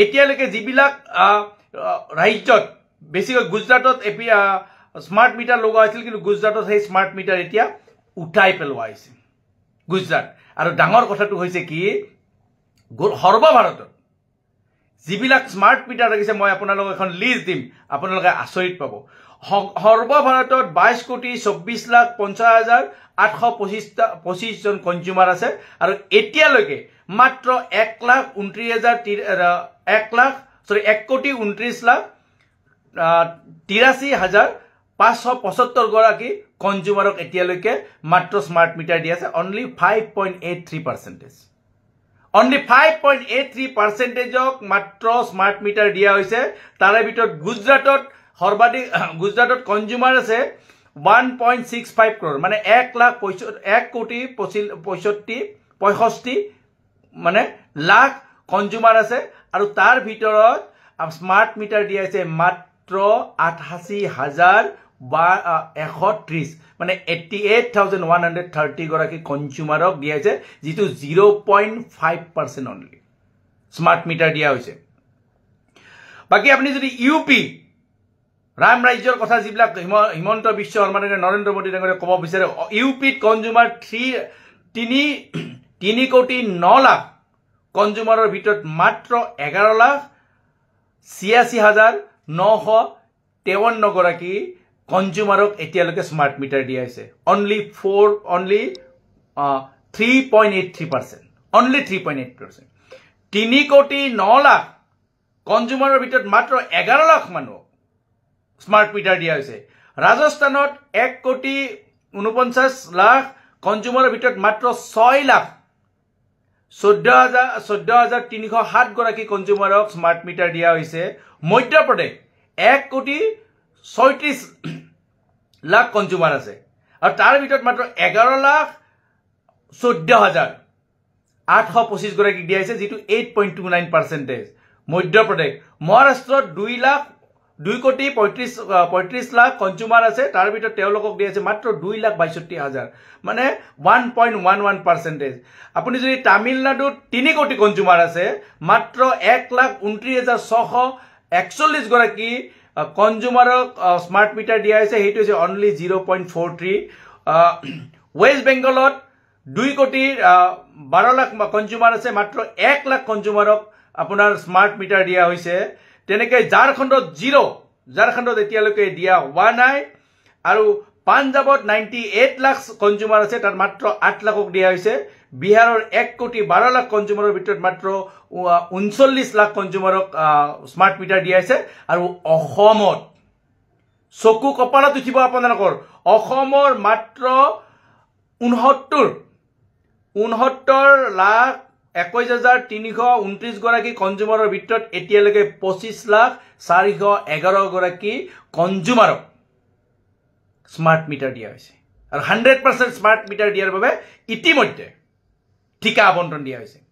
এতিয়ালৈকে যিবিলাক ৰাজ্যত বেছিকৈ গুজৰাটত এপি স্মাৰ্ট মিটাৰ লগোৱা হৈছিল কিন্তু গুজৰাটত সেই স্মাৰ্ট মিটাৰ এতিয়া উঠাই পেলোৱা হৈছে গুজৰাট আৰু ডাঙৰ কথাটো হৈছে কি সৰ্বভাৰতত যিবিলাক স্মাৰ্ট মিটাৰ ৰাখিছে মই আপোনালোকক এখন লিষ্ট দিম আপোনালোকে আচৰিত পাব সৰ্বভাৰতত বাইছ কোটি চৌব্বিছ লাখ পঞ্চাছ হাজাৰ আঠশ পঁচিছটা পঁচিছজন কনজিউমাৰ আছে আৰু এতিয়ালৈকে মাত্র এক লাখ উনত্রিশ হাজার এক লাখ সরি এক কোটি উনত্রিশ লাখ তিরাশি হাজার পাঁচশ পঁচাত্তর গী কনজুমারক এটিালেক মাত্র স্মার্ট মিটার দিয়ে আছে only five point eight three percentage only five point eight three পার্সেন্টেজক মাত্র স্মার্ট মিটার দিয়া হয়েছে তার ভিতর গুজরাটত সর্বাধিক গুজরাটত কনজুমার আছে one point six five crore মানে এক লাখ এক কোটি পঁচিশ পঁয়ষট্টি মানে লাখ কনজুমাৰ আছে আৰু তাৰ ভিতৰত স্মাৰ্ট মিটাৰ দিয়া হৈছে মাত্ৰ আঠাশী হাজাৰ বা এশ ত্ৰিছ মানে eighty eight thousand one hundred থাৰ্টিগৰাকী কনজুমাৰক দিয়া হৈছে যিটো zero' point five percent only smart meter দিয়া হৈছে বাকী আপুনি যদি ইউ পি ৰাম ৰাজ্যৰ কথা যিবিলাক হিমন্ত বিশ্ব শৰ্মা ডাঙৰীয়া নৰেন্দ্ৰ মোদী ডাঙৰীয়া ক'ব বিচাৰে ইউ পিত কনজুমাৰ থ্ৰী তিনি তিনি কোটি ন লাখ কনজুমাৰৰ ভিতৰত মাত্ৰ এঘাৰ লাখ ছিয়াশী হাজাৰ নশ তেৱন্নগৰাকী কনজুমাৰক এতিয়ালৈকে স্মাৰ্ট মিটাৰ দিয়া হৈছে only four only three point eight three percent only three point eight percent তিনি কোটি ন লাখ কনজুমাৰৰ ভিতৰত মাত্ৰ এঘাৰ লাখ মানুহ স্মাৰ্ট মিটাৰ দিয়া হৈছে ৰাজস্থানত এক কোটি ঊনপঞ্চাছ লাখ কনজুমাৰৰ ভিতৰত মাত্ৰ ছয় লাখ চৈধ্য হাজাৰ চৈধ্য হাজাৰ তিনিশ সাতগৰাকী কনজিউমাৰক স্মাৰ্ট মিটাৰ দিয়া হৈছে মধ্যপ্ৰদেশ এক কোটি ছয়ত্ৰিছ লাখ কনজিউমাৰ আছে আৰু তাৰ ভিতৰত মাত্ৰ এঘাৰ লাখ চৈধ্য হাজাৰ আঠশ পঁচিছগৰাকীক দিয়া হৈছে যিটো eight point two nine percentage Madhya Pradesh মহাৰাষ্ট্ৰত দুই লাখ দুই কোটি পঁয়ত্ৰিছ পঁয়ত্ৰিছ লাখ কনজিউমাৰ আছে তাৰ ভিতৰত তেওঁলোকক দি আছে মাত্ৰ দুই লাখ বাষষ্ঠি হাজাৰ মানে one point one one percentage আপুনি যদি তামিলনাডুত তিনি কোটি কনজিউমাৰ আছে মাত্ৰ এক লাখ ঊনত্ৰিছ হাজাৰ ছশ একচল্লিছগৰাকী কনজুমাৰক স্মাৰ্ট মিটাৰ দিয়া হৈছে সেইটো হৈছে only zero' point four three West বেংগলত দুই কোটি বাৰ লাখ কনজিউমাৰ আছে মাত্ৰ এক লাখ কনজুমাৰক আপোনাৰ স্মাৰ্ট মিটাৰ দিয়া হৈছে তেনেকে ঝাৰখণ্ডত জিৰ' ঝাৰখণ্ডত এতিয়ালৈকে দিয়া হোৱা নাই আৰু পাঞ্জাৱত নাইণ্টি এইট লাখ কনজুমাৰ আছে তাত মাত্ৰ আঠ লাখক দিয়া হৈছে বিহাৰৰ এক কোটি বাৰ লাখ কনজুমাৰৰ ভিতৰত মাত্ৰ ঊনচল্লিছ লাখ কনজুমাৰক স্মাৰ্ট মিটাৰ দিয়া হৈছে আৰু অসমত চকু কপালত উঠিব আপোনালোকৰ অসমৰ মাত্ৰ ঊনসত্তৰ ঊনসত্তৰ লাখ একৈশ হাজাৰ তিনিশ ঊনত্ৰিশ গৰাকী কনজুমাৰৰ ভিতৰত এতিয়ালৈকে পঁচিছ লাখ চাৰিশ এঘাৰগৰাকী কনজুমাৰক স্মাৰ্ট মিটাৰ দিয়া হৈছে আৰু হাণ্ড্ৰেড পাৰ্চেণ্ট স্মাৰ্ট মিটাৰ দিয়াৰ বাবে ইতিমধ্যে ঠিকা আৱণ্টন দিয়া হৈছে